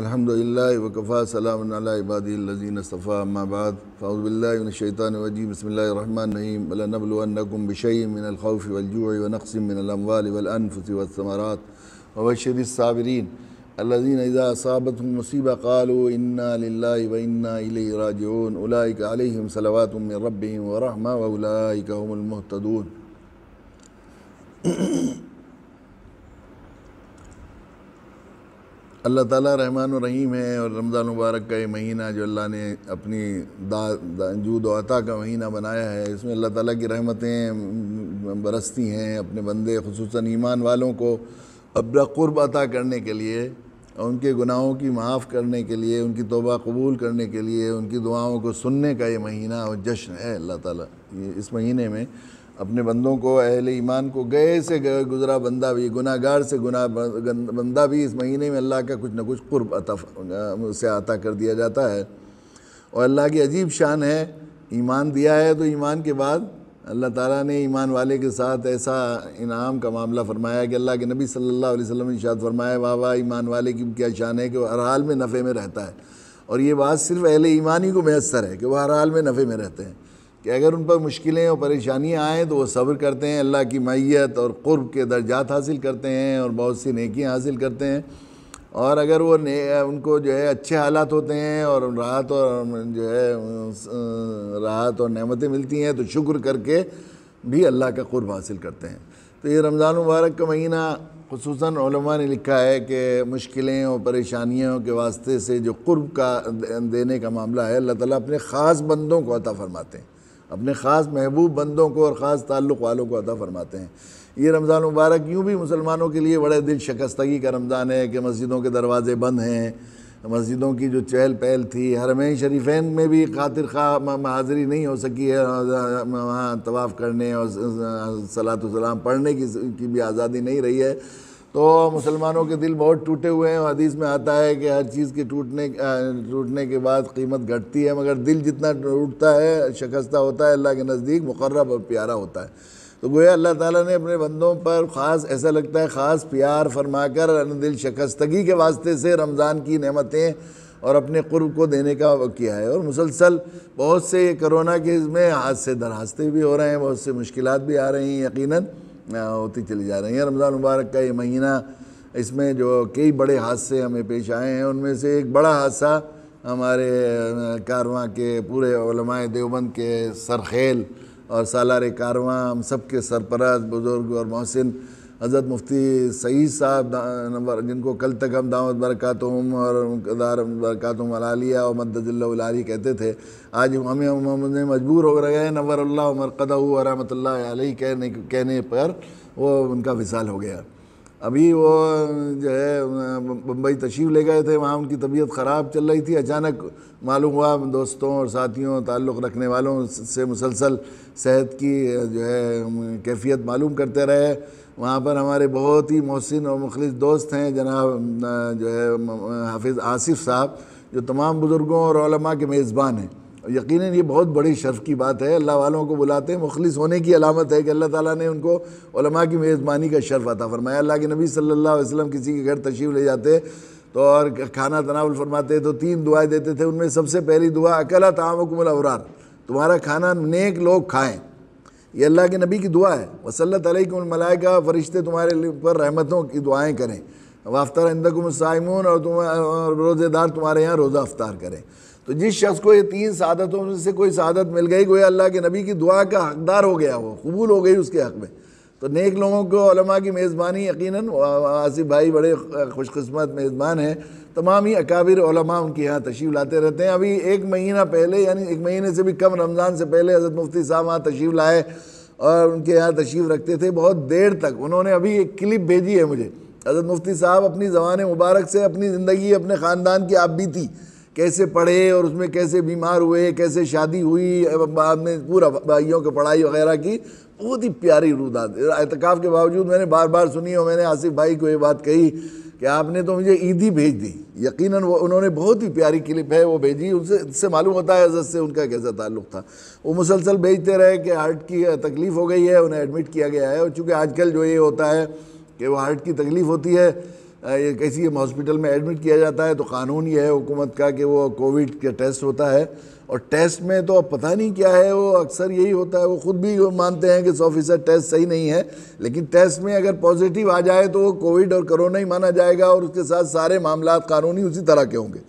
अलहमदिल्ला वकफ़ा सलामबादीन सफ़ा अम्माबाद फ़ाउज़बिल्लाशैतानवजी बसमीम नबलकुम बशैमिनख़ौफ़ वलजूनक़समिनवालफ़समरात वबशरसाबरीन अल्लाजीन अज़ा असाबत मुसीबा कालो इन्ना व इन्ना राजून उलाम सलावातम रबी वरहमा वलाकमतून अल्लाह ताला रहमान रहीम है और रमज़ान मुबारक का ये महीना जो अल्लाह ने अपनी दा, दा जूद अता का महीना बनाया है इसमें अल्लाह ताला की रहमतें बरसती हैं अपने बंदे खसूस ईमान वालों को अपना क़ुरब अता करने के लिए और उनके गुनाहों की माफ़ करने के लिए उनकी तोबा कबूल करने के लिए उनकी दुआओं को सुनने का ये महीना और जश्न है अल्लाह ताला ये इस महीने में अपने बंदों को अहल ईमान को गए से गए गुजरा बंदा भी गुनागार से गुना बंदा भी इस महीने में अल्लाह का कुछ ना कुछ कुर्ब अता उसे अता कर दिया जाता है और अल्लाह की अजीब शान है ईमान दिया है तो ईमान के बाद अल्लाह ताला ने ईमान वाले के साथ ऐसा इनाम का मामला फरमाया कि अल्लाह के नबी सल्लल्लाहु अलैहि वसल्लम ने शाद फरमाया वाह वाह ईमान वाले की क्या शान है कि वह हर हाल में नफ़े में रहता है और ये बात सिर्फ अहले ईमान ही को मैसर है कि वह हर हाल में नफ़े में रहते हैं कि अगर उन पर मुश्किलें और परेशानियाँ आएँ तो वो सब्र करते हैं अल्लाह की मैत और क़ुरब के दर्जात हासिल करते हैं और बहुत सी नेकियाँ हासिल करते हैं और अगर वो ने उनको जो है अच्छे हालात होते हैं और राहत और जो है राहत और नमतें मिलती हैं तो शुक्र करके भी अल्लाह का क़ुरब हासिल करते हैं तो ये रमज़ान मुबारक का महीना खसूस ने लिखा है कि मुश्किलें और परेशानियों के वास्ते से जो क़ुरब का देने का मामला है अल्लाह ताली अपने ख़ास बंदों को अता फ़रमाते हैं अपने ख़ास महबूब बंदों को और ख़ास ताल्लुक़ वालों को अदा फरमाते हैं ये रमज़ान मुबारक यूँ भी मुसलमानों के लिए बड़े दिल शिकस्तगी का रमज़ान है कि मस्जिदों के दरवाज़े बंद हैं मस्जिदों की जो चहल पहल थी हरमैन शरीफेन में भी खातिर खा हाज़िरी नहीं हो सकी है वहाँ तवाफ़ करने और सलात सलाम पढ़ने की, की भी आज़ादी नहीं रही है तो मुसलमानों के दिल बहुत टूटे हुए हैं हदीस में आता है कि हर चीज़ के टूटने टूटने के बाद कीमत घटती है मगर दिल जितना टूटता है शिकस्ता होता है अल्लाह के नज़दीक मुकर्रब और प्यारा होता है तो गोया अल्लाह ताला ने अपने बंदों पर ख़ास ऐसा लगता है ख़ास प्यार फरमाकर दिल शिकस्तगी के वास्ते से रमज़ान की नमतें और अपने कुर्ब को देने का किया है और मुसलसल बहुत से करोना के इसमें हाथ से भी हो रहे हैं बहुत से मुश्किल भी आ रही हैं यकीनन होती चली जा रही हैं रमज़ान मुबारक का ये महीना इसमें जो कई बड़े हादसे हमें पेश आए हैं उनमें से एक बड़ा हादसा हमारे कारवां के पूरे देवबंद के सरखेल और सालार कारवां हम सब के सरपरस्त बुज़ुर्ग और मोहसिन हज़रत मुफ्ती सईद साहब नंबर जिनको कल तक हम दामद बरक़ातम और दार बरक़ात अलालिया और मददिल्लारी कहते थे आज हमें उन्हें मजबूर हो गए नंबर अल्लाह मरकदा वरहमत कहने कहने पर वो उनका विसाल हो गया अभी वो जो है बम्बई तशीफ ले गए थे वहाँ उनकी तबीयत ख़राब चल रही थी अचानक मालूम हुआ दोस्तों और साथियों ताल्लुक़ रखने वालों से मुसलसल सेहत की जो है कैफियत मालूम करते रहे वहाँ पर हमारे बहुत ही मोहसिन और मुखलिस दोस्त हैं जनाब जो है हाफिज़ आसिफ साहब जो तमाम बुज़ुर्गों और के मेज़बान हैं यकीन ये बहुत बड़ी शर्फ की बात है अल्लाह वालों को बुलाते हैं मुखलिस होने की अलामत है कि अल्लाह ताला ने उनको उलमा की मेज़बानी का शर्फ अता फरमाया अल्लाह के नबी सल्लल्लाहु अलैहि वसल्लम किसी के घर तशरीफ़ ले जाते तो और खाना तनावल फरमाते तो तीन दुआएँ देते थे उनमें सबसे पहली दुआ अकेला तामकुमलवरार तुम्हारा खाना नेक लोग खाएँ ये अल्लाह के नबी की दुआ है वसलत मलाइका फ़रिश्ते तुम्हारे पर रहमतों की दुआएँ करें वाफ्तार इंदकुम साइमून और तुम रोज़ेदार तुम्हारे यहाँ रोज़ा अफ्तार करें तो जिस शख्स को ये तीन शादतों में से कोई शादत मिल गई गोया अल्लाह के नबी की दुआ का हकदार हो गया वो कबूल हो गई उसके हक में तो नेक लोगों को की मेज़बानी यकीन आसिफ भाई बड़े खुशकस्मत मेज़बान हैं तमाम ही अकाबिर उनके यहाँ तशरीफ़ लाते रहते हैं अभी एक महीना पहले यानी एक महीने से भी कम रमज़ान से पहले हज़रत मुफ्ती साहब वहाँ तशरीफ़ लाए और उनके यहाँ तशरीफ़ रखते थे बहुत देर तक उन्होंने अभी एक क्लिप भेजी है मुझे हज़रत मुफ्ती साहब अपनी जबान मुबारक से अपनी ज़िंदगी अपने ख़ानदान की आप भी थी कैसे पढ़े और उसमें कैसे बीमार हुए कैसे शादी हुई बाद में पूरा भाइयों की पढ़ाई वगैरह की बहुत ही प्यारी रुदात एहतिकाफ़ के बावजूद मैंने बार बार सुनी और मैंने आसिफ भाई को ये बात कही कि आपने तो मुझे ईदी भेज दी यकीनन वो उन्होंने बहुत ही प्यारी क्लिप है वो भेजी उनसे इससे मालूम होता है हजरत से उनका कैसा ताल्लुक था वो मुसलसल भेजते रहे कि हार्ट की तकलीफ़ हो गई है उन्हें एडमिट किया गया है और चूँकि आजकल जो ये होता है कि वो हार्ट की तकलीफ़ होती है किसी हॉस्पिटल में एडमिट किया जाता है तो कानून ये है हुकूमत का कि वो कोविड का टेस्ट होता है और टेस्ट में तो अब पता नहीं क्या है वो अक्सर यही होता है वो ख़ुद भी मानते हैं कि सौ फीसद टेस्ट सही नहीं है लेकिन टेस्ट में अगर पॉजिटिव आ जाए तो वो कोविड और करोना ही माना जाएगा और उसके साथ सारे मामला कानूनी उसी तरह के होंगे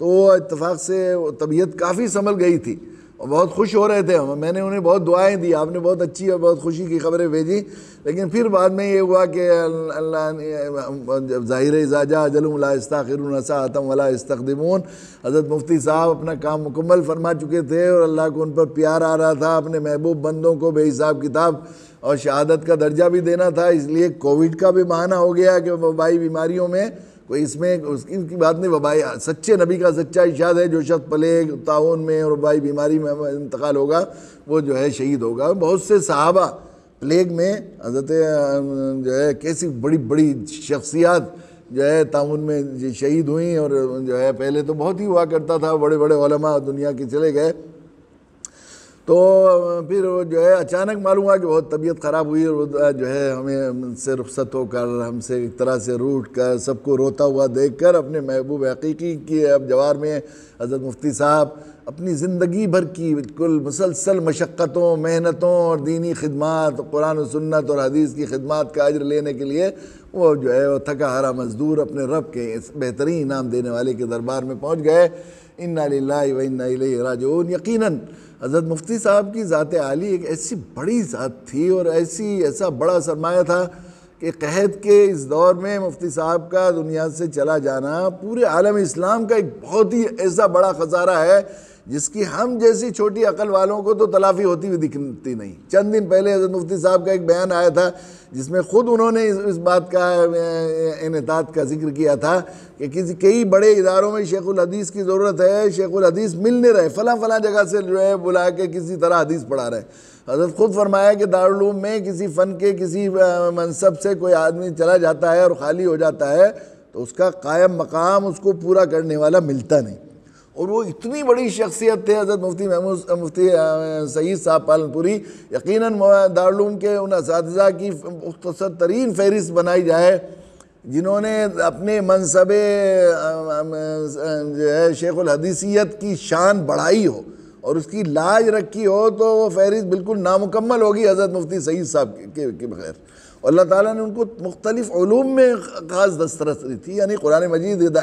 तो वो इतफाक़ से तबीयत काफ़ी संभल गई थी और बहुत खुश हो रहे थे हम मैंने उन्हें बहुत दुआएं दी आपने बहुत अच्छी और बहुत खुशी की खबरें भेजी लेकिन फिर बाद में ये हुआ कि ज़ाहिर इजाजा अजलमलास्ताखिरसा आतम वाला इस्तमून हज़रत मुफ्ती साहब अपना काम मुकम्मल फरमा चुके थे और अल्लाह को उन पर प्यार आ रहा था अपने महबूब बंदों को बेहिसाब किताब और शहादत का दर्जा भी देना था इसलिए कोविड का भी बहाना हो गया कि वबाई बीमारियों में कोई इसमें उसकी बात नहीं वबाई सच्चे नबी का सच्चा इशाद है जो शख्स प्लेग ताउन में और वबाई बीमारी में इंतकाल होगा वो जो है शहीद होगा बहुत से सहाबा प्लेग में हजरत जो है कैसी बड़ी बड़ी शख्सियात जो है ताउन में शहीद हुई और जो है पहले तो बहुत ही हुआ करता था बड़े बड़े दुनिया के चले गए तो फिर जो है अचानक मालूम हुआ कि बहुत तबीयत ख़राब हुई और जो है हमें से रुख्सत होकर हमसे एक तरह से रूट कर सबको रोता हुआ देख कर अपने महबूब हकीकी के अब जवार में हज़रत मुफ्ती साहब अपनी ज़िंदगी भर की बिल्कुल मुसलसल मशक्क़तों मेहनतों और दीनी खदमात कुरान सुन्नत और हदीस की खदमात का अजर लेने के लिए वो जो है वह थका हरा मज़दूर अपने रब के बेहतरीन इनाम देने वाले के दरबार में पहुँच गए इन्ना ला व इन्ना राजून यकीनन हज़रत मुफ्ती साहब की ज़ात आली एक ऐसी बड़ी ज़ात थी और ऐसी ऐसा बड़ा सरमाया था कि कहद के इस दौर में मुफ्ती साहब का दुनिया से चला जाना पूरे आलम इस्लाम का एक बहुत ही ऐसा बड़ा खसारा है जिसकी हम जैसी छोटी अकल वालों को तो तलाफी होती हुई दिखती नहीं चंद दिन पहले हजरत मुफ्ती साहब का एक बयान आया था जिसमें ख़ुद उन्होंने इस, इस बात का इनतात का जिक्र किया था कि किसी कई बड़े इदारों में शेखुल हदीस की ज़रूरत है शेखुल हदीस मिल नहीं रहे फ़लाँ फ़लाँ जगह से जो है बुला के किसी तरह हदीस पढ़ा रहे हजरत खुद फरमाया कि दारूम में किसी फ़न के किसी मनसब से कोई आदमी चला जाता है और ख़ाली हो जाता है तो उसका कायम मकाम उसको पूरा करने वाला मिलता नहीं और वो इतनी बड़ी शख्सियत थे हज़रत मुफ्ती महमूद मुफ्ती सईद साहब पालनपुरी यकीन दारूम के उन इस की मुख्तर तरीन फहरिस्त बनाई जाए जिन्होंने अपने मनसब जो है शेख़ुलहदीसीत की शान बढ़ाई हो और उसकी लाज रखी हो तो वह फहरिस्त बिल्कुल नामुकम्मल होगी हज़रत मुफ्ती सईद साहब के, के, के बगैर अल्लाह ताला ने उनको मुख्तलिफ़ में ख़ास दस्तरसी थी यानी कुरान मजीद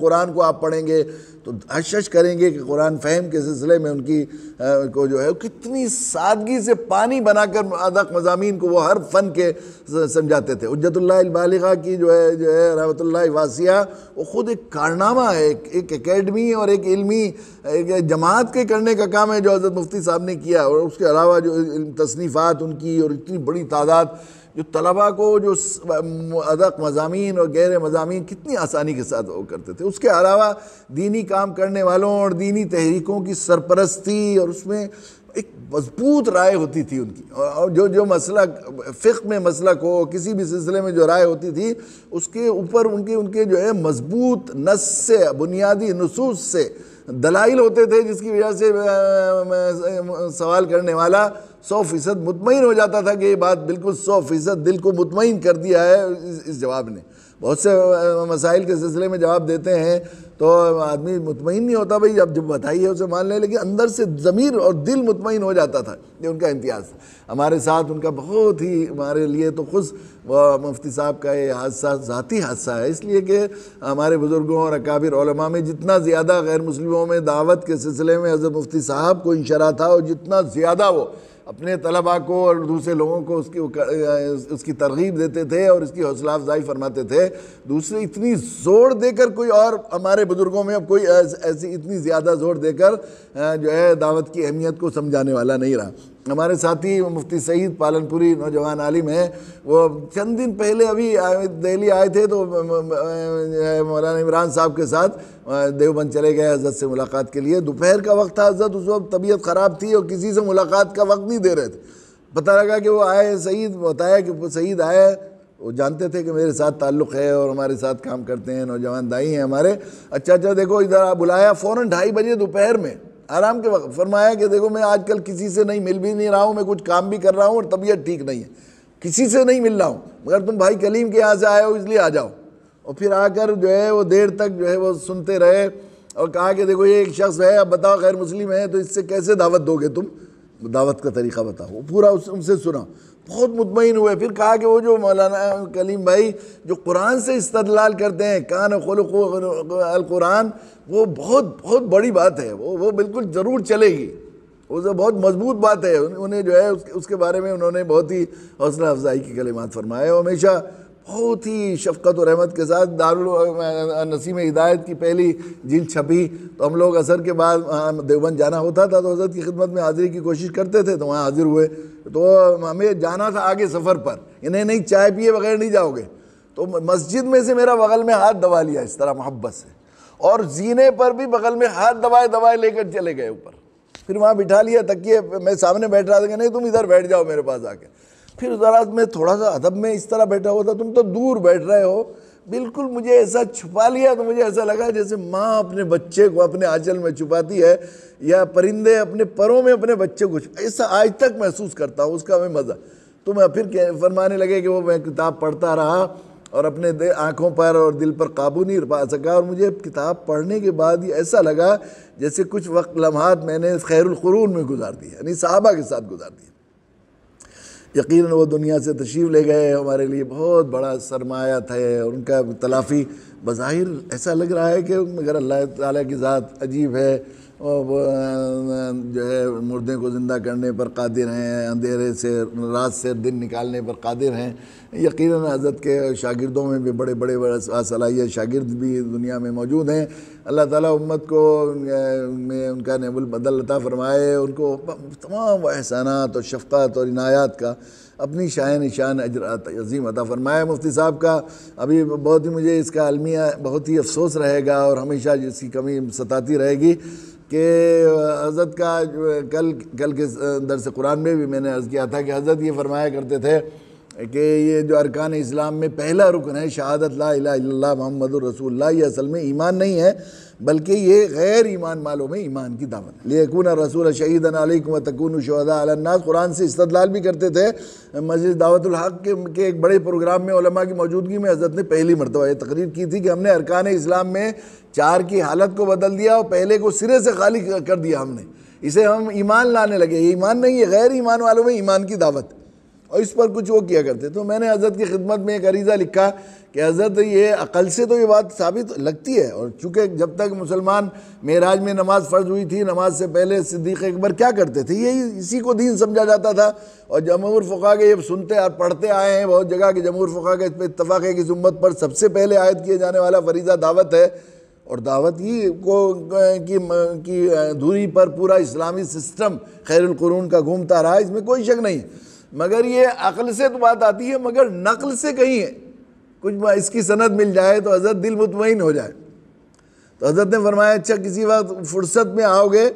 कुरान को आप पढ़ेंगे तो हशश करेंगे कि कुरान फ़हम के सिलसिले में उनकी आ, को जो है कितनी सादगी से पानी बनाकर अदक मजामी को वो हर फ़न के समझाते थे उजतुल्लाबालिगा की जो है जो है रहमतुल्ला वासिया वो ख़ुद एक कारनामा है एक, एक एकेडमी और एक इल्मी एक जमात के करने का काम है जो हज़रत मुफ्ती साहब ने किया और उसके अलावा जो तसनीफ़ात उनकी और इतनी बड़ी तादाद जो तलबा को जो अदक मजामी और गैर मजामी कितनी आसानी के साथ वो करते थे उसके अलावा दीनी काम करने वालों और दीनी तहरीकों की सरपरस्ती और उसमें एक मजबूत राय होती थी उनकी और जो जो मसला फ़िक में मसला हो किसी भी सिलसिले में जो राय होती थी उसके ऊपर उनके उनके जो है मजबूत नस से बुनियादी नसूस से दलाइल होते थे जिसकी वजह से सवाल करने वाला सौ फीसद मुतमिन हो जाता था कि ये बात बिल्कुल सौ फीसद दिल को मुतमिन कर दिया है इस जवाब ने बहुत से मसाइल के सिलसिले में जवाब देते हैं तो आदमी मुतमिन नहीं होता भाई अब जब बताइए उसे मान लें लेकिन अंदर से ज़मीर और दिल मुतमिन हो जाता था ये उनका इम्तियाज़ था हमारे साथ उनका बहुत ही हमारे लिए तो खुश व मुफ्ती साहब का ये हादसा ज़ाती हादसा है इसलिए कि हमारे बुज़ुर्गों और अकाबिर में जितना ज़्यादा गैर मुस्लिमों में दावत के सिलसिले में हज़रत मुफ्ती साहब को इशारा था और जितना ज़्यादा वो अपने तलबा को और दूसरे लोगों को उसकी उसकी तरगीब देते थे और इसकी हौसला अफजाई फरमाते थे दूसरे इतनी ज़ोर देकर कोई और हमारे बुज़ुर्गों में अब कोई ऐसी इतनी ज़्यादा ज़ोर देकर जो है दावत की अहमियत को समझाने वाला नहीं रहा हमारे साथी मुफ्ती सईद पालनपुरी नौजवान आलिम हैं वो चंद दिन पहले अभी दिल्ली आए थे तो मौलाना इमरान साहब के साथ देवबंद चले गए हजरत से मुलाकात के लिए दोपहर का वक्त था हजरत उस वक्त तबीयत ख़राब थी और किसी से मुलाकात का वक्त नहीं दे रहे थे पता लगा कि वो आए सईद बताया कि सईद आया वो जानते थे कि मेरे साथ ताल्लुक़ है और हमारे साथ काम करते हैं नौजवान दाई हैं हमारे अच्छा अच्छा देखो इधर आप बुलाया फ़ौरन ढाई बजे दोपहर में आराम के वक्त फरमाया कि देखो मैं आजकल किसी से नहीं मिल भी नहीं रहा हूँ मैं कुछ काम भी कर रहा हूँ और तबीयत ठीक नहीं है किसी से नहीं मिल रहा हूँ मगर तुम भाई कलीम के यहाँ से आए हो इसलिए आ जाओ और फिर आकर जो है वो देर तक जो है वो सुनते रहे और कहा कि देखो ये एक शख्स है अब बताओ गैर मुस्लिम है तो इससे कैसे दावत दोगे तुम दावत का तरीका बताओ पूरा उस, उनसे सुना बहुत मुतमिन हुए फिर कहा कि वो जो मौलाना कलीम भाई जो कुरान से इस्तलाल करते हैं कान अलकुरान वो बहुत बहुत बड़ी बात है वो वो बिल्कुल ज़रूर चलेगी वो तो बहुत मजबूत बात है उन्हें जो है उसके बारे में उन्होंने बहुत ही हौसला अफजाई की कलिमात फरमाए हमेशा बहुत ही शफकत और रहमत के साथ दारुल नसीम हिदायत की पहली झील छपी तो हम लोग असर के बाद हाँ, देवबंद जाना होता था तो हजरत की खिदमत में हाजिरी की कोशिश करते थे तो वहाँ हाजिर हुए तो हमें जाना था आगे सफ़र पर इन्हें नहीं चाय पिए बगैर नहीं जाओगे तो मस्जिद में से मेरा बगल में हाथ दबा लिया इस तरह मोहब्बत से और जीने पर भी बगल में हाथ दबाए दबाए लेकर चले गए ऊपर फिर वहाँ बिठा लिया तकिए मैं सामने बैठ रहा था कि नहीं तुम इधर बैठ जाओ मेरे पास आके फिर ज़रा मैं थोड़ा सा अदब में इस तरह बैठा हुआ था तुम तो दूर बैठ रहे हो बिल्कुल मुझे ऐसा छुपा लिया तो मुझे ऐसा लगा जैसे माँ अपने बच्चे को अपने आंचल में छुपाती है या परिंदे अपने परों में अपने बच्चे को ऐसा आज तक महसूस करता हूँ उसका मैं मज़ा तो मैं फिर फरमाने लगे कि वो मैं किताब पढ़ता रहा और अपने आँखों पर और दिल पर काबू नहीं पा सका और मुझे किताब पढ़ने के बाद ही ऐसा लगा जैसे कुछ वक्त लम्हात मैंने खैरखरून में गुजार दी यानी साहबा के साथ गुजार दिया यकीन वो दुनिया से तशीव ले गए हमारे लिए बहुत बड़ा सरमाया था और उनका तलाफ़ी बज़ाहिर ऐसा लग रहा है कि मगर अल्लाह ताला की ज़ात अजीब है जो है मुर्दे को ज़िंदा करने पर कादिर हैं अंधेरे से रात से दिन निकालने पर कादिर हैं यकीन हज़रत के शागिर्दों में भी बड़े बड़े असलाहियत शागिर्द भी दुनिया में मौजूद हैं अल्लाह ताला उम्मत को में उनका नबुल बदल लता फरमाए उनको तमाम एहसानात और शफक़त और इनायात का अपनी शाह निशान अजीम अता फरमाया मुफ्ती साहब का अभी बहुत ही मुझे इसका अलमिया बहुत ही अफसोस रहेगा और हमेशा इसकी कमी सताती रहेगी कि हज़रत का कल कल के दरस कुरान में भी मैंने अर्ज़ किया था कि हज़रत ये फरमाया करते थे कि ये जो अरकान इस्लाम में पहला रुकन है शहादत ला इला मोहम्मद रसूल ये असल में ईमान नहीं है बल्कि ये गैर ईमान वालों में ईमान की दावत लेकून रसूल शहीद तकून शहदा कुरान से इस्तलाल भी करते थे मस्जिद दावत के, के एक बड़े प्रोग्राम में उलमा की मौजूदगी में हजरत ने पहली मरतबा ये तकरीर की थी कि हमने अरकान इस्लाम में चार की हालत को बदल दिया और पहले को सिरे से खाली कर दिया हमने इसे हम ईमान लाने लगे ईमान नहीं है गैर ईमान वालों में ईमान की दावत और इस पर कुछ वो किया करते तो मैंने हज़रत की खिदमत में एक अरीज़ा लिखा कि हज़रत ये अकल से तो ये बात साबित लगती है और चूँकि जब तक मुसलमान मेराज में नमाज़ फ़र्ज हुई थी नमाज से पहले सिद्दीक़ अकबर क्या करते थे यही इसी को दीन समझा जाता था और जमहूर फ़ुका के ये सुनते और पढ़ते आए हैं बहुत जगह के जमहूर फ़ुका के इस पर इतफ़ाक़ है कि उम्मत पर सबसे पहले आयद किए जाने वाला फरीज़ा दावत है और दावत ही को की की दूरी पर पूरा इस्लामी सिस्टम खैरकरून का घूमता रहा इसमें कोई शक नहीं है मगर ये अकल से तो बात आती है मगर नकल से कहीं है कुछ इसकी सनत मिल जाए तो हज़रत दिल मुतमिन हो जाए तो हज़रत ने फरमाया अच्छा किसी वक्त फुर्सत में आओगे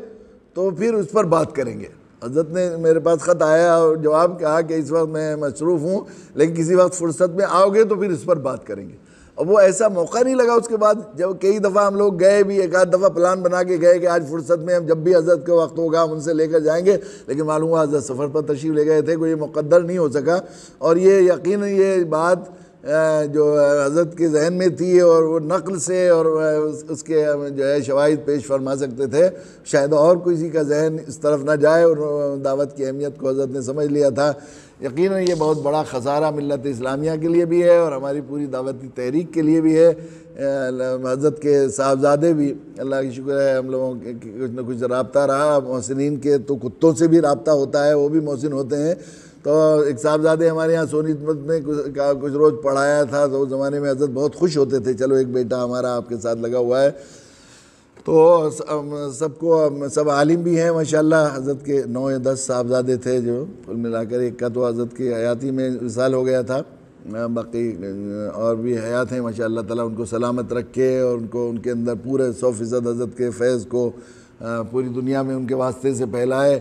तो फिर उस पर बात करेंगे हजरत ने मेरे पास ख़त आया और जवाब कहा कि इस वक्त मैं मसरूफ़ हूँ लेकिन किसी वक्त फुर्सत में आओगे तो फिर इस पर बात करेंगे और वो ऐसा मौका नहीं लगा उसके बाद जब कई दफ़ा हम लोग गए भी एक आध दफ़ा प्लान बना के गए कि आज फुर्सत में हम जब भी हजरत का वक्त होगा हम उनसे लेकर जाएंगे लेकिन मालूम हुआ हजरत सफ़र पर तशरीफ़ ले गए थे कोई मुकद्दर नहीं हो सका और ये यकीन ये बात जो हजरत के जहन में थी और वो नकल से और उसके जो है शवाद पेश फरमा सकते थे शायद और किसी का जहन इस तरफ ना जाए और दावत की अहमियत को हजरत ने समझ लिया था यकीन ये बहुत बड़ा खसारा मिलत इस्लामिया के लिए भी है और हमारी पूरी दावती तहरीक के लिए भी है हजरत के साहबजादे भी अल्लाह की शुक्र है हम लोगों के कुछ ना कुछ रबता रहा मोहसिन के तो कुत्तों से भी रबता होता है वो भी मोहसिन होते हैं तो एक साहबजादे हमारे यहाँ सोनीत मत ने कुछ कुछ रोज़ पढ़ाया था तो उस ज़माने में हजरत बहुत खुश होते थे चलो एक बेटा हमारा आपके साथ लगा हुआ है तो सबको सब आलिम भी हैं माशा हजरत के नौ या दस साहबजादे थे जो कुल मिलाकर एक का तो हजरत की हयाती में विशाल हो गया था बाकी और भी हयात हैं माशा तला उनको सलामत रखे और उनको उनके अंदर पूरे सौ फ़ीसद हजरत के फैज़ को पूरी दुनिया में उनके वास्ते से फैलाए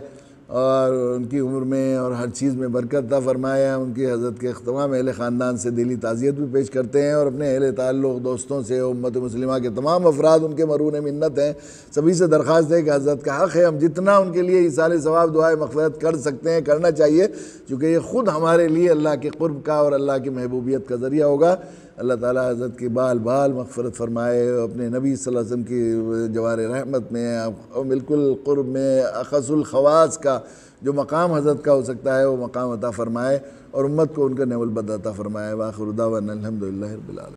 और उनकी उम्र में और हर चीज़ में बरकत था फरमाया उनकी हज़रत के तमाम अहल ख़ानदान से दिली ताज़ियत भी पेश करते हैं और अपने अहल ताल्लुक़ दोस्तों से उम्मत मुसलिम के तमाम अफराद उनके मरून मन्नत हैं सभी से दरख्वास्त है कि हज़रत का हक़ है हम जितना उनके लिए इस सवाब दुआ मफरत कर सकते हैं करना चाहिए चूँकि ये ख़ुद हमारे लिए अल्लाह के क़ुरब का और अल्लाह की महबूबियत का ज़रिया होगा अल्लाह ताला हज़रत की बाल बाल मगफरत फरमाए अपने नबी वसल्लम की जवार रहमत में बिल्कुल क़ुरब में अखसुलखवास का जो मकाम हज़रत का हो सकता है वो मकाम अता फ़रमाए और उम्मत को उनका नवलबद अता फ़रमाए वाखरुदावन अलहमदिल्ला